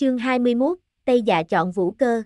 Chương 21, Tây Dạ chọn vũ cơ.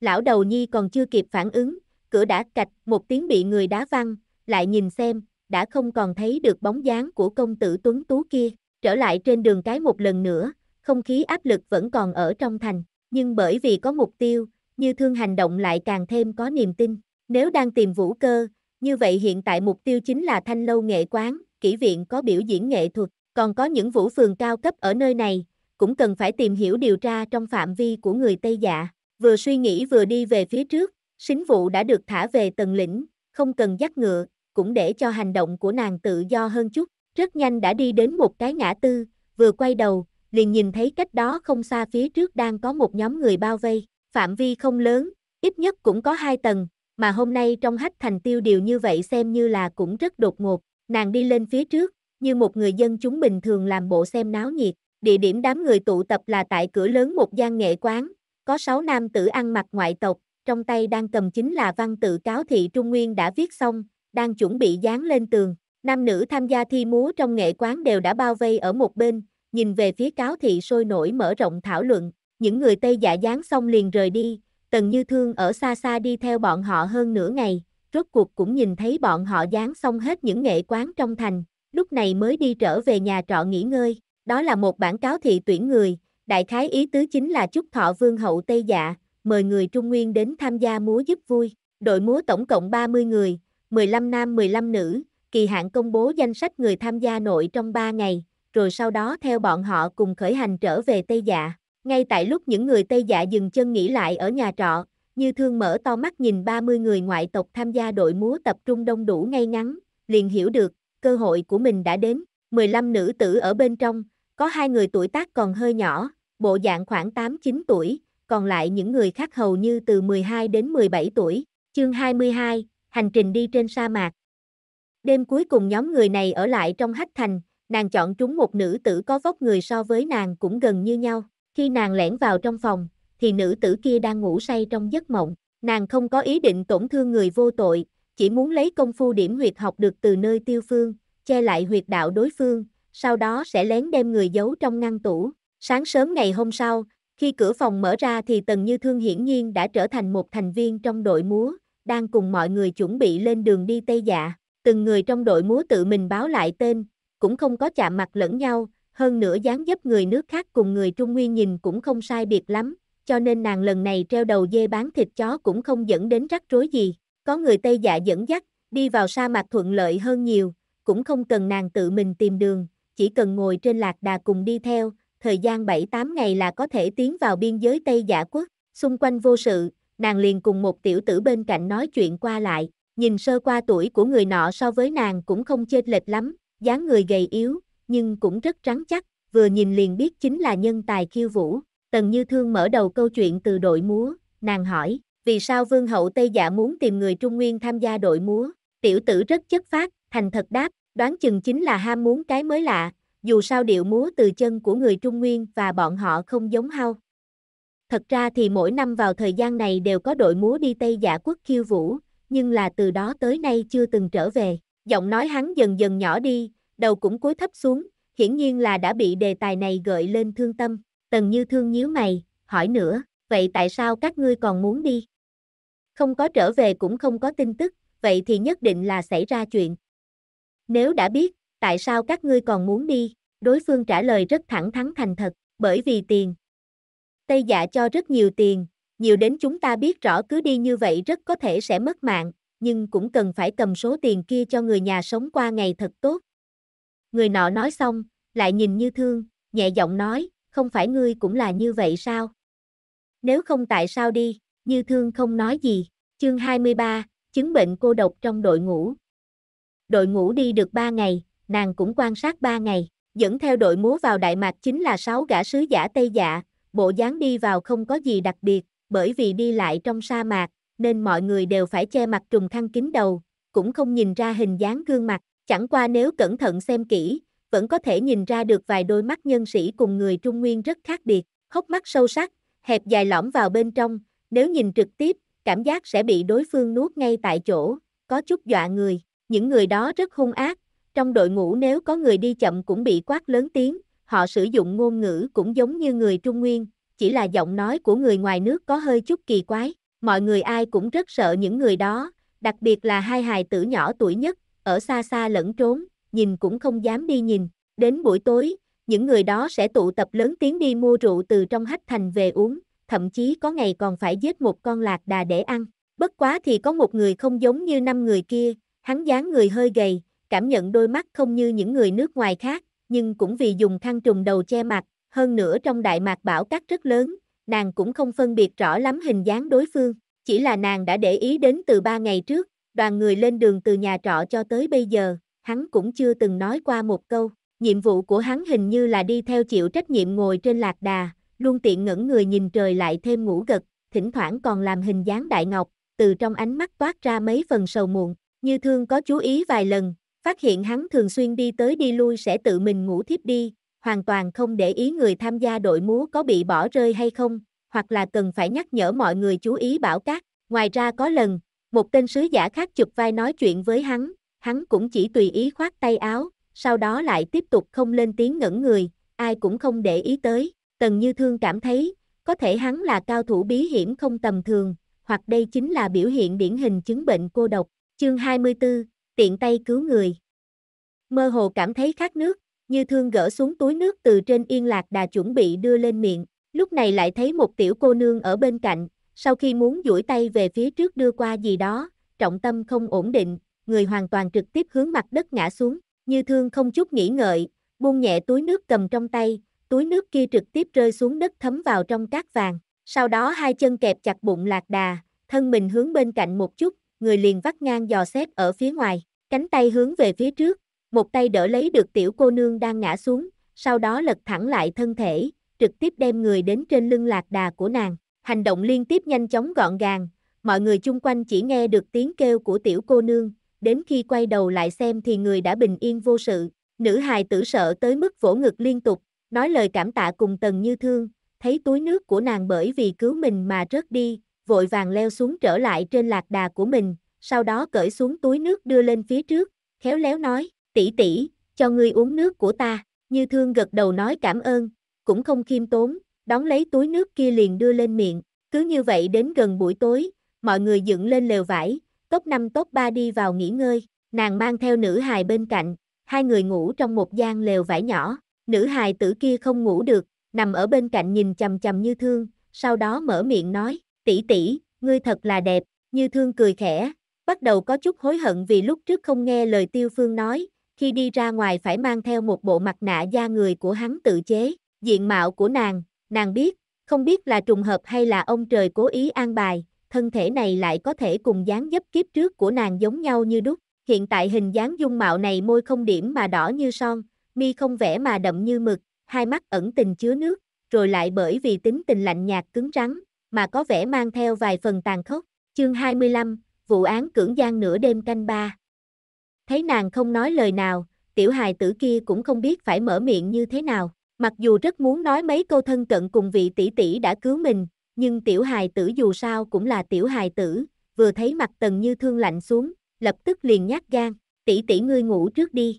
Lão đầu nhi còn chưa kịp phản ứng, cửa đã cạch, một tiếng bị người đá văng, lại nhìn xem, đã không còn thấy được bóng dáng của công tử tuấn tú kia, trở lại trên đường cái một lần nữa, không khí áp lực vẫn còn ở trong thành, nhưng bởi vì có mục tiêu, như thương hành động lại càng thêm có niềm tin, nếu đang tìm vũ cơ, như vậy hiện tại mục tiêu chính là thanh lâu nghệ quán, kỹ viện có biểu diễn nghệ thuật, còn có những vũ phường cao cấp ở nơi này, cũng cần phải tìm hiểu điều tra trong phạm vi của người Tây Dạ. Vừa suy nghĩ vừa đi về phía trước, xính vụ đã được thả về tầng lĩnh, không cần dắt ngựa, cũng để cho hành động của nàng tự do hơn chút. Rất nhanh đã đi đến một cái ngã tư, vừa quay đầu, liền nhìn thấy cách đó không xa phía trước đang có một nhóm người bao vây. Phạm vi không lớn, ít nhất cũng có hai tầng, mà hôm nay trong hách thành tiêu điều như vậy xem như là cũng rất đột ngột. Nàng đi lên phía trước, như một người dân chúng bình thường làm bộ xem náo nhiệt, Địa điểm đám người tụ tập là tại cửa lớn một gian nghệ quán, có 6 nam tử ăn mặc ngoại tộc, trong tay đang cầm chính là văn tự cáo thị Trung Nguyên đã viết xong, đang chuẩn bị dán lên tường. Nam nữ tham gia thi múa trong nghệ quán đều đã bao vây ở một bên, nhìn về phía cáo thị sôi nổi mở rộng thảo luận, những người Tây giả dán xong liền rời đi, tần như thương ở xa xa đi theo bọn họ hơn nửa ngày, rốt cuộc cũng nhìn thấy bọn họ dán xong hết những nghệ quán trong thành, lúc này mới đi trở về nhà trọ nghỉ ngơi. Đó là một bản cáo thị tuyển người, đại khái ý tứ chính là chúc thọ vương hậu Tây Dạ, mời người Trung Nguyên đến tham gia múa giúp vui. Đội múa tổng cộng 30 người, 15 nam 15 nữ, kỳ hạn công bố danh sách người tham gia nội trong 3 ngày, rồi sau đó theo bọn họ cùng khởi hành trở về Tây Dạ. Ngay tại lúc những người Tây Dạ dừng chân nghỉ lại ở nhà trọ, Như Thương mở to mắt nhìn 30 người ngoại tộc tham gia đội múa tập trung đông đủ ngay ngắn, liền hiểu được, cơ hội của mình đã đến. 15 nữ tử ở bên trong, có hai người tuổi tác còn hơi nhỏ, bộ dạng khoảng 8-9 tuổi, còn lại những người khác hầu như từ 12 đến 17 tuổi. Chương 22, hành trình đi trên sa mạc. Đêm cuối cùng nhóm người này ở lại trong hách thành, nàng chọn trúng một nữ tử có vóc người so với nàng cũng gần như nhau. Khi nàng lẻn vào trong phòng, thì nữ tử kia đang ngủ say trong giấc mộng. Nàng không có ý định tổn thương người vô tội, chỉ muốn lấy công phu điểm huyệt học được từ nơi tiêu phương, che lại huyệt đạo đối phương, sau đó sẽ lén đem người giấu trong ngăn tủ. Sáng sớm ngày hôm sau, khi cửa phòng mở ra thì Tần Như Thương hiển nhiên đã trở thành một thành viên trong đội múa, đang cùng mọi người chuẩn bị lên đường đi Tây Dạ. Từng người trong đội múa tự mình báo lại tên, cũng không có chạm mặt lẫn nhau, hơn nữa dáng dấp người nước khác cùng người Trung Nguyên nhìn cũng không sai biệt lắm, cho nên nàng lần này treo đầu dê bán thịt chó cũng không dẫn đến rắc rối gì. Có người Tây Dạ dẫn dắt, đi vào sa mạc thuận lợi hơn nhiều, cũng không cần nàng tự mình tìm đường, chỉ cần ngồi trên lạc đà cùng đi theo, thời gian 7-8 ngày là có thể tiến vào biên giới Tây Giả Quốc, xung quanh vô sự, nàng liền cùng một tiểu tử bên cạnh nói chuyện qua lại, nhìn sơ qua tuổi của người nọ so với nàng cũng không chênh lệch lắm, dáng người gầy yếu, nhưng cũng rất trắng chắc, vừa nhìn liền biết chính là nhân tài khiêu vũ. Tần Như Thương mở đầu câu chuyện từ đội múa, nàng hỏi, vì sao Vương Hậu Tây giả muốn tìm người Trung Nguyên tham gia đội múa, tiểu tử rất chất phát, thành thật đáp, Đoán chừng chính là ham muốn cái mới lạ, dù sao điệu múa từ chân của người Trung Nguyên và bọn họ không giống hao. Thật ra thì mỗi năm vào thời gian này đều có đội múa đi Tây Giả quốc khiêu vũ, nhưng là từ đó tới nay chưa từng trở về. Giọng nói hắn dần dần nhỏ đi, đầu cũng cúi thấp xuống, hiển nhiên là đã bị đề tài này gợi lên thương tâm. Tần Như Thương nhíu mày, hỏi nữa, vậy tại sao các ngươi còn muốn đi? Không có trở về cũng không có tin tức, vậy thì nhất định là xảy ra chuyện. Nếu đã biết, tại sao các ngươi còn muốn đi? Đối phương trả lời rất thẳng thắn thành thật, bởi vì tiền. Tây dạ cho rất nhiều tiền, nhiều đến chúng ta biết rõ cứ đi như vậy rất có thể sẽ mất mạng, nhưng cũng cần phải cầm số tiền kia cho người nhà sống qua ngày thật tốt. Người nọ nói xong, lại nhìn như thương, nhẹ giọng nói, không phải ngươi cũng là như vậy sao? Nếu không tại sao đi, như thương không nói gì. Chương 23, chứng bệnh cô độc trong đội ngũ, đội ngũ đi được 3 ngày, nàng cũng quan sát 3 ngày, dẫn theo đội múa vào Đại Mạc chính là 6 gã sứ giả Tây Dạ, bộ dáng đi vào không có gì đặc biệt, bởi vì đi lại trong sa mạc, nên mọi người đều phải che mặt trùng khăn kín đầu, cũng không nhìn ra hình dáng gương mặt, chẳng qua nếu cẩn thận xem kỹ, vẫn có thể nhìn ra được vài đôi mắt nhân sĩ cùng người Trung Nguyên rất khác biệt, hốc mắt sâu sắc, hẹp dài lõm vào bên trong, nếu nhìn trực tiếp, cảm giác sẽ bị đối phương nuốt ngay tại chỗ, có chút dọa người. Những người đó rất hung ác, trong đội ngũ nếu có người đi chậm cũng bị quát lớn tiếng, họ sử dụng ngôn ngữ cũng giống như người Trung Nguyên, chỉ là giọng nói của người ngoài nước có hơi chút kỳ quái. Mọi người ai cũng rất sợ những người đó, đặc biệt là hai hài tử nhỏ tuổi nhất, ở xa xa lẫn trốn, nhìn cũng không dám đi nhìn. Đến buổi tối, những người đó sẽ tụ tập lớn tiếng đi mua rượu từ trong hách thành về uống, thậm chí có ngày còn phải giết một con lạc đà để ăn. Bất quá thì có một người không giống như năm người kia, Hắn dáng người hơi gầy, cảm nhận đôi mắt không như những người nước ngoài khác, nhưng cũng vì dùng khăn trùng đầu che mặt, hơn nữa trong đại mạc bảo cắt rất lớn, nàng cũng không phân biệt rõ lắm hình dáng đối phương, chỉ là nàng đã để ý đến từ ba ngày trước, đoàn người lên đường từ nhà trọ cho tới bây giờ, hắn cũng chưa từng nói qua một câu, nhiệm vụ của hắn hình như là đi theo chịu trách nhiệm ngồi trên lạc đà, luôn tiện ngẩn người nhìn trời lại thêm ngủ gật, thỉnh thoảng còn làm hình dáng đại ngọc, từ trong ánh mắt toát ra mấy phần sầu muộn, như thương có chú ý vài lần, phát hiện hắn thường xuyên đi tới đi lui sẽ tự mình ngủ thiếp đi, hoàn toàn không để ý người tham gia đội múa có bị bỏ rơi hay không, hoặc là cần phải nhắc nhở mọi người chú ý bảo cát. Ngoài ra có lần, một tên sứ giả khác chụp vai nói chuyện với hắn, hắn cũng chỉ tùy ý khoát tay áo, sau đó lại tiếp tục không lên tiếng ngẩn người, ai cũng không để ý tới. Tần Như Thương cảm thấy, có thể hắn là cao thủ bí hiểm không tầm thường, hoặc đây chính là biểu hiện điển hình chứng bệnh cô độc. Chương 24, tiện tay cứu người. Mơ hồ cảm thấy khát nước, như thương gỡ xuống túi nước từ trên yên lạc đà chuẩn bị đưa lên miệng, lúc này lại thấy một tiểu cô nương ở bên cạnh, sau khi muốn duỗi tay về phía trước đưa qua gì đó, trọng tâm không ổn định, người hoàn toàn trực tiếp hướng mặt đất ngã xuống, như thương không chút nghĩ ngợi, buông nhẹ túi nước cầm trong tay, túi nước kia trực tiếp rơi xuống đất thấm vào trong cát vàng, sau đó hai chân kẹp chặt bụng lạc đà, thân mình hướng bên cạnh một chút, người liền vắt ngang dò xét ở phía ngoài, cánh tay hướng về phía trước, một tay đỡ lấy được tiểu cô nương đang ngã xuống, sau đó lật thẳng lại thân thể, trực tiếp đem người đến trên lưng lạc đà của nàng. Hành động liên tiếp nhanh chóng gọn gàng, mọi người chung quanh chỉ nghe được tiếng kêu của tiểu cô nương, đến khi quay đầu lại xem thì người đã bình yên vô sự. Nữ hài tử sợ tới mức vỗ ngực liên tục, nói lời cảm tạ cùng Tần Như Thương, thấy túi nước của nàng bởi vì cứu mình mà rớt đi, vội vàng leo xuống trở lại trên lạc đà của mình, sau đó cởi xuống túi nước đưa lên phía trước, khéo léo nói, tỷ tỷ, cho ngươi uống nước của ta, như thương gật đầu nói cảm ơn, cũng không khiêm tốn, đón lấy túi nước kia liền đưa lên miệng, cứ như vậy đến gần buổi tối, mọi người dựng lên lều vải, tốt năm tốt ba đi vào nghỉ ngơi, nàng mang theo nữ hài bên cạnh, hai người ngủ trong một gian lều vải nhỏ, nữ hài tử kia không ngủ được, nằm ở bên cạnh nhìn chầm chầm như thương, sau đó mở miệng nói, tỷ tỷ, ngươi thật là đẹp, như thương cười khẽ, bắt đầu có chút hối hận vì lúc trước không nghe lời tiêu phương nói, khi đi ra ngoài phải mang theo một bộ mặt nạ da người của hắn tự chế, diện mạo của nàng, nàng biết, không biết là trùng hợp hay là ông trời cố ý an bài, thân thể này lại có thể cùng dáng dấp kiếp trước của nàng giống nhau như đúc, hiện tại hình dáng dung mạo này môi không điểm mà đỏ như son, mi không vẽ mà đậm như mực, hai mắt ẩn tình chứa nước, rồi lại bởi vì tính tình lạnh nhạt cứng rắn, mà có vẻ mang theo vài phần tàn khốc. Chương 25, vụ án cưỡng gian nửa đêm canh ba. Thấy nàng không nói lời nào, tiểu hài tử kia cũng không biết phải mở miệng như thế nào. Mặc dù rất muốn nói mấy câu thân cận cùng vị tỷ tỷ đã cứu mình, nhưng tiểu hài tử dù sao cũng là tiểu hài tử, vừa thấy mặt tần như thương lạnh xuống, lập tức liền nhát gan, tỷ tỷ ngươi ngủ trước đi.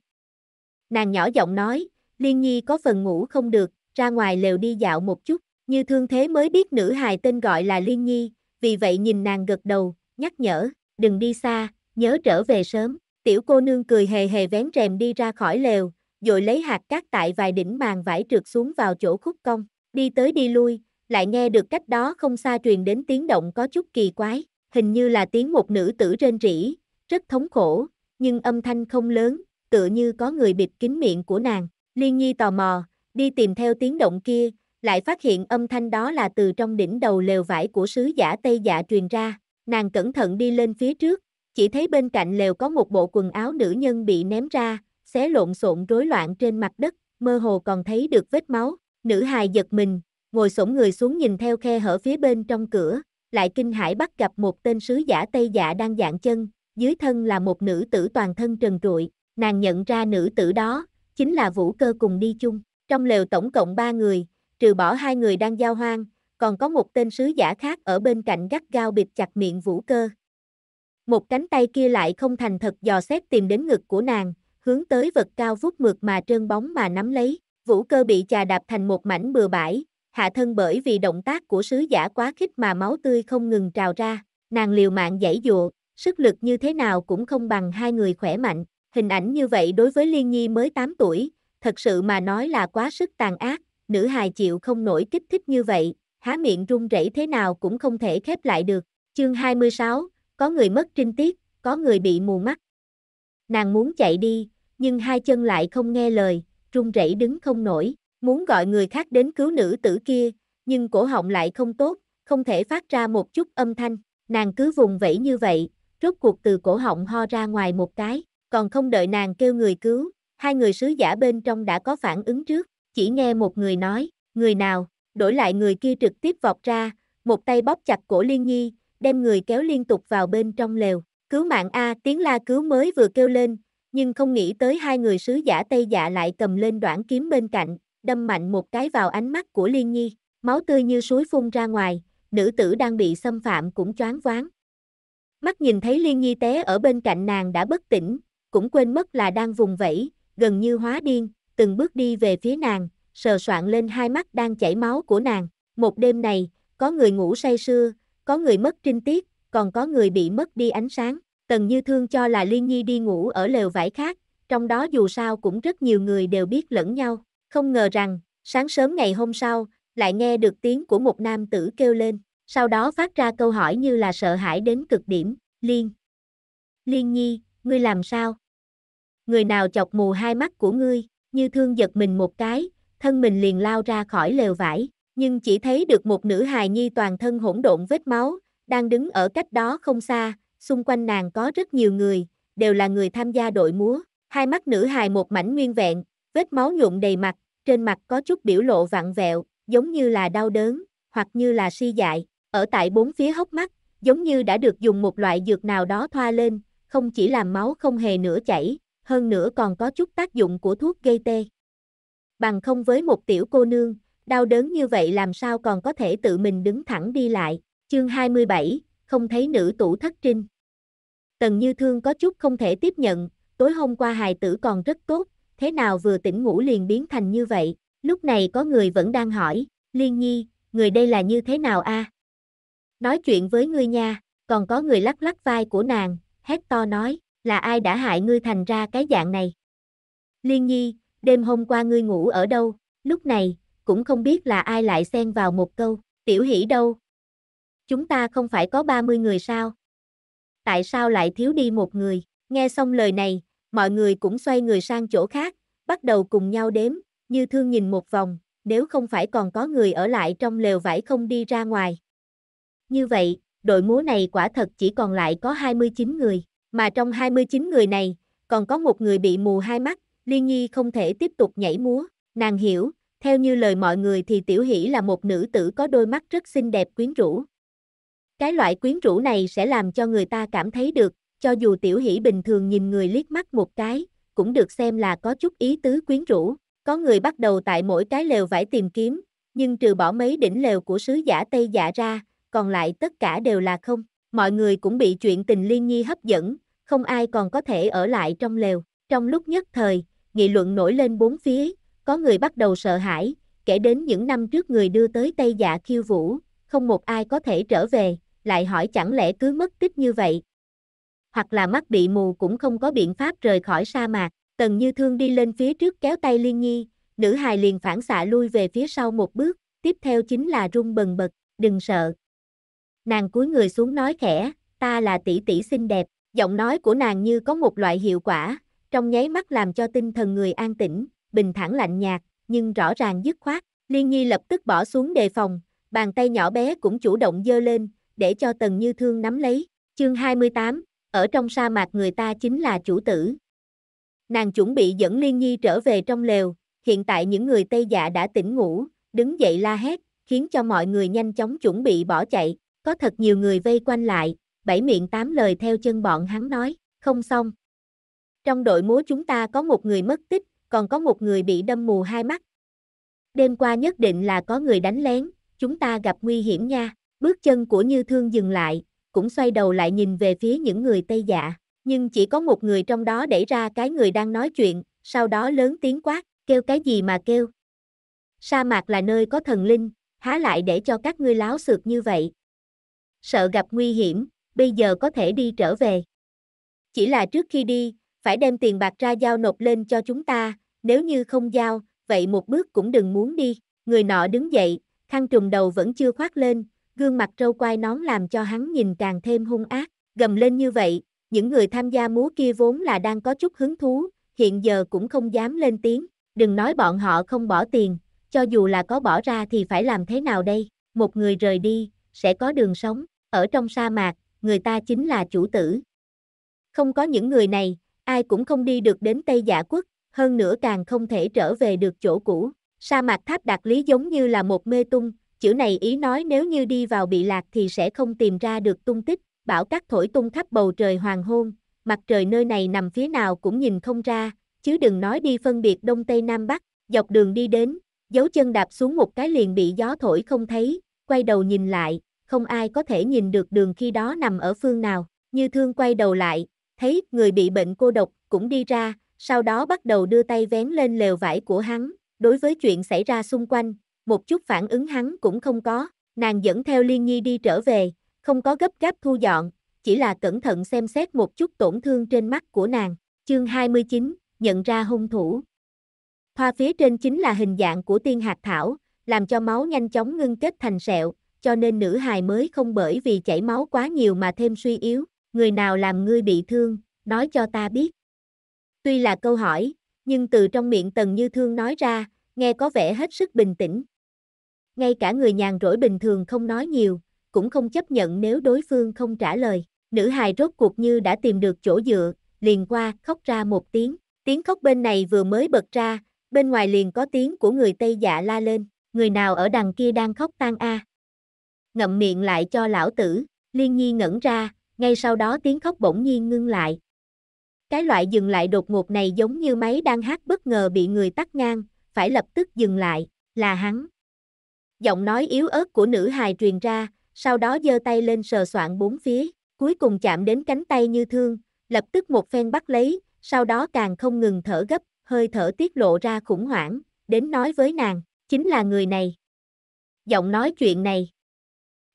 Nàng nhỏ giọng nói, liên nhi có phần ngủ không được, ra ngoài lều đi dạo một chút, như thương thế mới biết nữ hài tên gọi là Liên Nhi, vì vậy nhìn nàng gật đầu, nhắc nhở, đừng đi xa, nhớ trở về sớm. Tiểu cô nương cười hề hề vén rèm đi ra khỏi lều, rồi lấy hạt cát tại vài đỉnh màn vải trượt xuống vào chỗ khúc công đi tới đi lui, lại nghe được cách đó không xa truyền đến tiếng động có chút kỳ quái, hình như là tiếng một nữ tử rên rỉ, rất thống khổ, nhưng âm thanh không lớn, tựa như có người bịt kín miệng của nàng. Liên Nhi tò mò, đi tìm theo tiếng động kia, lại phát hiện âm thanh đó là từ trong đỉnh đầu lều vải của sứ giả Tây Dạ truyền ra, nàng cẩn thận đi lên phía trước, chỉ thấy bên cạnh lều có một bộ quần áo nữ nhân bị ném ra, xé lộn xộn rối loạn trên mặt đất, mơ hồ còn thấy được vết máu, nữ hài giật mình, ngồi xổm người xuống nhìn theo khe hở phía bên trong cửa, lại kinh hãi bắt gặp một tên sứ giả Tây Dạ đang dạng chân, dưới thân là một nữ tử toàn thân trần trụi, nàng nhận ra nữ tử đó, chính là vũ cơ cùng đi chung. Trong lều tổng cộng ba người, trừ bỏ hai người đang giao hoang, còn có một tên sứ giả khác ở bên cạnh gắt gao bịt chặt miệng vũ cơ. Một cánh tay kia lại không thành thật dò xét tìm đến ngực của nàng, hướng tới vật cao vút mượt mà trơn bóng mà nắm lấy, vũ cơ bị chà đạp thành một mảnh bừa bãi, hạ thân bởi vì động tác của sứ giả quá khích mà máu tươi không ngừng trào ra, nàng liều mạng giãy dụa, sức lực như thế nào cũng không bằng hai người khỏe mạnh, hình ảnh như vậy đối với Liên Nhi mới 8 tuổi, thật sự mà nói là quá sức tàn ác, nữ hài chịu không nổi kích thích như vậy, há miệng run rẩy thế nào cũng không thể khép lại được. Chương 26, có người mất trinh tiết, có người bị mù mắt. Nàng muốn chạy đi, nhưng hai chân lại không nghe lời, run rẩy đứng không nổi, muốn gọi người khác đến cứu nữ tử kia, nhưng cổ họng lại không tốt, không thể phát ra một chút âm thanh. Nàng cứ vùng vẫy như vậy, rốt cuộc từ cổ họng ho ra ngoài một cái, còn không đợi nàng kêu người cứu, hai người sứ giả bên trong đã có phản ứng trước, chỉ nghe một người nói, người nào, đổi lại người kia trực tiếp vọt ra, một tay bóp chặt cổ Liên Nhi, đem người kéo liên tục vào bên trong lều. Cứu mạng A, tiếng la cứu mới vừa kêu lên, nhưng không nghĩ tới hai người sứ giả Tây Dạ lại cầm lên đoạn kiếm bên cạnh, đâm mạnh một cái vào ánh mắt của Liên Nhi, máu tươi như suối phun ra ngoài, nữ tử đang bị xâm phạm cũng choáng váng. Mắt nhìn thấy Liên Nhi té ở bên cạnh nàng đã bất tỉnh, cũng quên mất là đang vùng vẫy, gần như hóa điên, từng bước đi về phía nàng, sờ soạn lên hai mắt đang chảy máu của nàng. Một đêm này, có người ngủ say sưa, có người mất trinh tiết, còn có người bị mất đi ánh sáng. Tần Như Thương cho là Liên Nhi đi ngủ ở lều vải khác, trong đó dù sao cũng rất nhiều người đều biết lẫn nhau. Không ngờ rằng, sáng sớm ngày hôm sau, lại nghe được tiếng của một nam tử kêu lên, sau đó phát ra câu hỏi như là sợ hãi đến cực điểm, Liên. Liên Nhi, ngươi làm sao? Người nào chọc mù hai mắt của ngươi? Như thương giật mình một cái, thân mình liền lao ra khỏi lều vải, nhưng chỉ thấy được một nữ hài nhi toàn thân hỗn độn vết máu, đang đứng ở cách đó không xa, xung quanh nàng có rất nhiều người, đều là người tham gia đội múa, hai mắt nữ hài một mảnh nguyên vẹn, vết máu nhuộm đầy mặt, trên mặt có chút biểu lộ vặn vẹo, giống như là đau đớn, hoặc như là suy dại, ở tại bốn phía hốc mắt, giống như đã được dùng một loại dược nào đó thoa lên, không chỉ làm máu không hề nữa chảy, hơn nữa còn có chút tác dụng của thuốc gây tê. Bằng không với một tiểu cô nương, đau đớn như vậy làm sao còn có thể tự mình đứng thẳng đi lại. Chương 27, không thấy nữ tủ thất trinh. Tần Như Thương có chút không thể tiếp nhận, tối hôm qua hài tử còn rất tốt, thế nào vừa tỉnh ngủ liền biến thành như vậy, lúc này có người vẫn đang hỏi, Liên Nhi, người đây là như thế nào a? Nói chuyện với ngươi nha, còn có người lắc lắc vai của nàng, hét to nói, là ai đã hại ngươi thành ra cái dạng này? Liên nhi, đêm hôm qua ngươi ngủ ở đâu, lúc này, cũng không biết là ai lại xen vào một câu, tiểu hỷ đâu? Chúng ta không phải có 30 người sao? Tại sao lại thiếu đi một người? Nghe xong lời này, mọi người cũng xoay người sang chỗ khác, bắt đầu cùng nhau đếm, như thương nhìn một vòng, nếu không phải còn có người ở lại trong lều vải không đi ra ngoài. Như vậy, đội múa này quả thật chỉ còn lại có 29 người. Mà trong 29 người này, còn có một người bị mù hai mắt, Liên Nhi không thể tiếp tục nhảy múa, nàng hiểu, theo như lời mọi người thì Tiểu Hỷ là một nữ tử có đôi mắt rất xinh đẹp quyến rũ. Cái loại quyến rũ này sẽ làm cho người ta cảm thấy được, cho dù Tiểu Hỷ bình thường nhìn người liếc mắt một cái, cũng được xem là có chút ý tứ quyến rũ. Có người bắt đầu tại mỗi cái lều vải tìm kiếm, nhưng trừ bỏ mấy đỉnh lều của sứ giả Tây giả dạ ra, còn lại tất cả đều là không mọi người cũng bị chuyện tình liên nhi hấp dẫn, không ai còn có thể ở lại trong lều. Trong lúc nhất thời, nghị luận nổi lên bốn phía, có người bắt đầu sợ hãi, kể đến những năm trước người đưa tới Tây Dạ khiêu vũ, không một ai có thể trở về, lại hỏi chẳng lẽ cứ mất tích như vậy. Hoặc là mắt bị mù cũng không có biện pháp rời khỏi sa mạc, tần như thương đi lên phía trước kéo tay Liên Nhi, nữ hài liền phản xạ lui về phía sau một bước, tiếp theo chính là rung bần bật, đừng sợ, Nàng cúi người xuống nói khẽ, ta là tỷ tỷ xinh đẹp, giọng nói của nàng như có một loại hiệu quả, trong nháy mắt làm cho tinh thần người an tĩnh, bình thản lạnh nhạt, nhưng rõ ràng dứt khoát, Liên Nhi lập tức bỏ xuống đề phòng, bàn tay nhỏ bé cũng chủ động dơ lên, để cho Tần Như Thương nắm lấy. Chương 28, ở trong sa mạc người ta chính là chủ tử. Nàng chuẩn bị dẫn Liên Nhi trở về trong lều, hiện tại những người Tây Dạ đã tỉnh ngủ, đứng dậy la hét, khiến cho mọi người nhanh chóng chuẩn bị bỏ chạy. Có thật nhiều người vây quanh lại, bảy miệng tám lời theo chân bọn hắn nói, không xong. Trong đội múa chúng ta có một người mất tích, còn có một người bị đâm mù hai mắt. Đêm qua nhất định là có người đánh lén, chúng ta gặp nguy hiểm nha. Bước chân của Như Thương dừng lại, cũng xoay đầu lại nhìn về phía những người Tây Dạ. Nhưng chỉ có một người trong đó đẩy ra cái người đang nói chuyện, sau đó lớn tiếng quát, kêu cái gì mà kêu. Sa mạc là nơi có thần linh, há lại để cho các ngươi láo xược như vậy, sợ gặp nguy hiểm, bây giờ có thể đi trở về. Chỉ là trước khi đi, phải đem tiền bạc ra giao nộp lên cho chúng ta, nếu như không giao, vậy một bước cũng đừng muốn đi. Người nọ đứng dậy, khăn trùm đầu vẫn chưa khoác lên, gương mặt trâu quai nón làm cho hắn nhìn càng thêm hung ác, gầm lên như vậy, những người tham gia múa kia vốn là đang có chút hứng thú, hiện giờ cũng không dám lên tiếng, đừng nói bọn họ không bỏ tiền, cho dù là có bỏ ra thì phải làm thế nào đây, một người rời đi, sẽ có đường sống, ở trong sa mạc, người ta chính là chủ tử. Không có những người này, ai cũng không đi được đến Tây giả Quốc, hơn nữa càng không thể trở về được chỗ cũ. Sa mạc tháp đạt lý giống như là một mê tung, chữ này ý nói nếu như đi vào bị lạc thì sẽ không tìm ra được tung tích, bão cát thổi tung khắp bầu trời hoàng hôn, mặt trời nơi này nằm phía nào cũng nhìn không ra, chứ đừng nói đi phân biệt đông tây nam bắc, dọc đường đi đến, dấu chân đạp xuống một cái liền bị gió thổi không thấy, quay đầu nhìn lại, không ai có thể nhìn được đường khi đó nằm ở phương nào. Như thương quay đầu lại, thấy người bị bệnh cô độc cũng đi ra, sau đó bắt đầu đưa tay vén lên lều vải của hắn. Đối với chuyện xảy ra xung quanh, một chút phản ứng hắn cũng không có. Nàng dẫn theo Liên Nhi đi trở về, không có gấp gáp thu dọn, chỉ là cẩn thận xem xét một chút tổn thương trên mắt của nàng. Chương 29, nhận ra hung thủ. Thoa phía trên chính là hình dạng của tiên hạt thảo, làm cho máu nhanh chóng ngưng kết thành sẹo, cho nên nữ hài mới không bởi vì chảy máu quá nhiều mà thêm suy yếu, người nào làm ngươi bị thương, nói cho ta biết. Tuy là câu hỏi, nhưng từ trong miệng Tần Như Thương nói ra, nghe có vẻ hết sức bình tĩnh. Ngay cả người nhàn rỗi bình thường không nói nhiều, cũng không chấp nhận nếu đối phương không trả lời. Nữ hài rốt cuộc như đã tìm được chỗ dựa, liền qua khóc ra một tiếng. Tiếng khóc bên này vừa mới bật ra, bên ngoài liền có tiếng của người Tây dạ la lên. Người nào ở đằng kia đang khóc tan a. À ngậm miệng lại cho lão tử, liên nhi ngẩn ra, ngay sau đó tiếng khóc bỗng nhiên ngưng lại. Cái loại dừng lại đột ngột này giống như máy đang hát bất ngờ bị người tắt ngang, phải lập tức dừng lại, là hắn. Giọng nói yếu ớt của nữ hài truyền ra, sau đó giơ tay lên sờ soạn bốn phía, cuối cùng chạm đến cánh tay như thương, lập tức một phen bắt lấy, sau đó càng không ngừng thở gấp, hơi thở tiết lộ ra khủng hoảng, đến nói với nàng, chính là người này. Giọng nói chuyện này,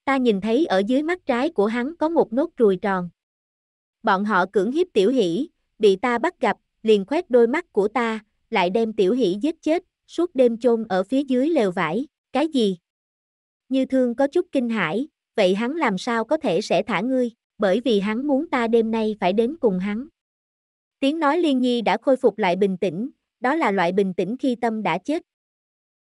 Ta nhìn thấy ở dưới mắt trái của hắn có một nốt ruồi tròn. Bọn họ cưỡng hiếp tiểu hỷ, bị ta bắt gặp, liền khoét đôi mắt của ta, lại đem tiểu hỷ giết chết, suốt đêm chôn ở phía dưới lều vải, cái gì? Như thương có chút kinh hãi, vậy hắn làm sao có thể sẽ thả ngươi, bởi vì hắn muốn ta đêm nay phải đến cùng hắn. Tiếng nói liên nhi đã khôi phục lại bình tĩnh, đó là loại bình tĩnh khi tâm đã chết.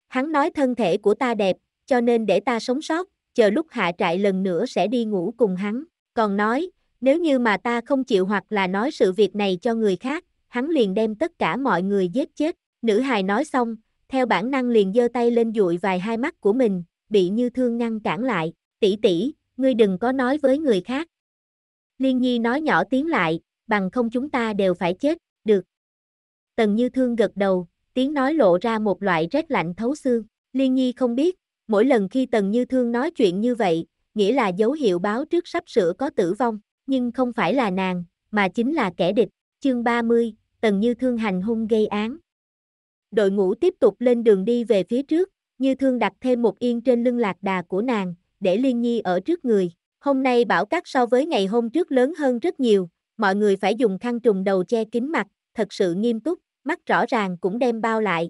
Hắn nói thân thể của ta đẹp, cho nên để ta sống sót, chờ lúc hạ trại lần nữa sẽ đi ngủ cùng hắn, còn nói, nếu như mà ta không chịu hoặc là nói sự việc này cho người khác, hắn liền đem tất cả mọi người giết chết, nữ hài nói xong, theo bản năng liền giơ tay lên dụi vài hai mắt của mình, bị như thương ngăn cản lại, tỷ tỷ, ngươi đừng có nói với người khác. Liên Nhi nói nhỏ tiếng lại, bằng không chúng ta đều phải chết, được. Tần Như Thương gật đầu, tiếng nói lộ ra một loại rét lạnh thấu xương, Liên Nhi không biết, Mỗi lần khi Tần Như Thương nói chuyện như vậy, nghĩa là dấu hiệu báo trước sắp sửa có tử vong, nhưng không phải là nàng, mà chính là kẻ địch. Chương 30, Tần Như Thương hành hung gây án. Đội ngũ tiếp tục lên đường đi về phía trước, Như Thương đặt thêm một yên trên lưng lạc đà của nàng, để Liên Nhi ở trước người. Hôm nay bão cát so với ngày hôm trước lớn hơn rất nhiều, mọi người phải dùng khăn trùng đầu che kín mặt, thật sự nghiêm túc, mắt rõ ràng cũng đem bao lại.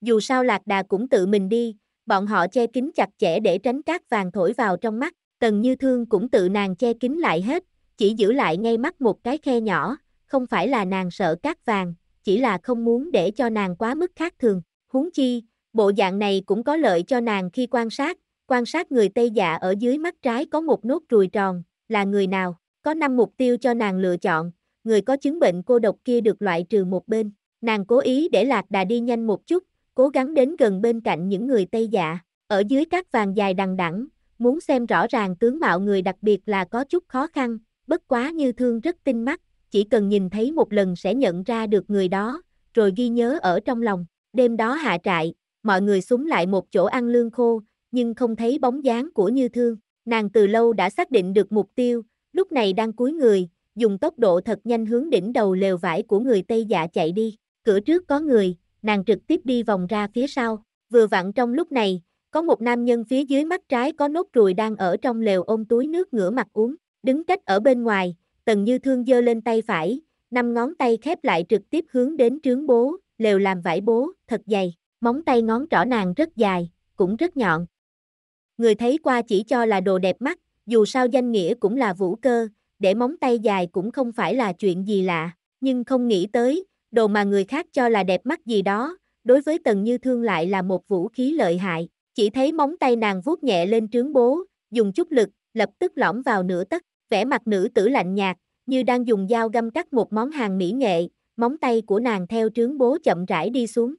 Dù sao lạc đà cũng tự mình đi, bọn họ che kín chặt chẽ để tránh cát vàng thổi vào trong mắt, tần như thương cũng tự nàng che kín lại hết, chỉ giữ lại ngay mắt một cái khe nhỏ, không phải là nàng sợ cát vàng, chỉ là không muốn để cho nàng quá mức khác thường, huống chi, bộ dạng này cũng có lợi cho nàng khi quan sát, quan sát người Tây Dạ ở dưới mắt trái có một nốt ruồi tròn, là người nào, có năm mục tiêu cho nàng lựa chọn, người có chứng bệnh cô độc kia được loại trừ một bên, nàng cố ý để lạc đà đi nhanh một chút, cố gắng đến gần bên cạnh những người Tây Dạ, ở dưới các vàng dài đằng đẵng, muốn xem rõ ràng tướng mạo người đặc biệt là có chút khó khăn, bất quá như thương rất tinh mắt, chỉ cần nhìn thấy một lần sẽ nhận ra được người đó, rồi ghi nhớ ở trong lòng. Đêm đó hạ trại, mọi người súng lại một chỗ ăn lương khô, nhưng không thấy bóng dáng của Như Thương. Nàng từ lâu đã xác định được mục tiêu, lúc này đang cúi người, dùng tốc độ thật nhanh hướng đỉnh đầu lều vải của người Tây Dạ chạy đi. Cửa trước có người, nàng trực tiếp đi vòng ra phía sau. Vừa vặn trong lúc này, có một nam nhân phía dưới mắt trái có nốt ruồi đang ở trong lều ôm túi nước ngửa mặt uống, đứng cách ở bên ngoài, tần như thương dơ lên tay phải, năm ngón tay khép lại trực tiếp hướng đến trướng bố, lều làm vải bố, thật dày, móng tay ngón trỏ nàng rất dài, cũng rất nhọn. Người thấy qua chỉ cho là đồ đẹp mắt, dù sao danh nghĩa cũng là vũ cơ, để móng tay dài cũng không phải là chuyện gì lạ, nhưng không nghĩ tới, đồ mà người khác cho là đẹp mắt gì đó, đối với Tần Như Thương lại là một vũ khí lợi hại, chỉ thấy móng tay nàng vuốt nhẹ lên trướng bố, dùng chút lực, lập tức lõm vào nửa tấc, vẻ mặt nữ tử lạnh nhạt, như đang dùng dao găm cắt một món hàng mỹ nghệ, móng tay của nàng theo trướng bố chậm rãi đi xuống.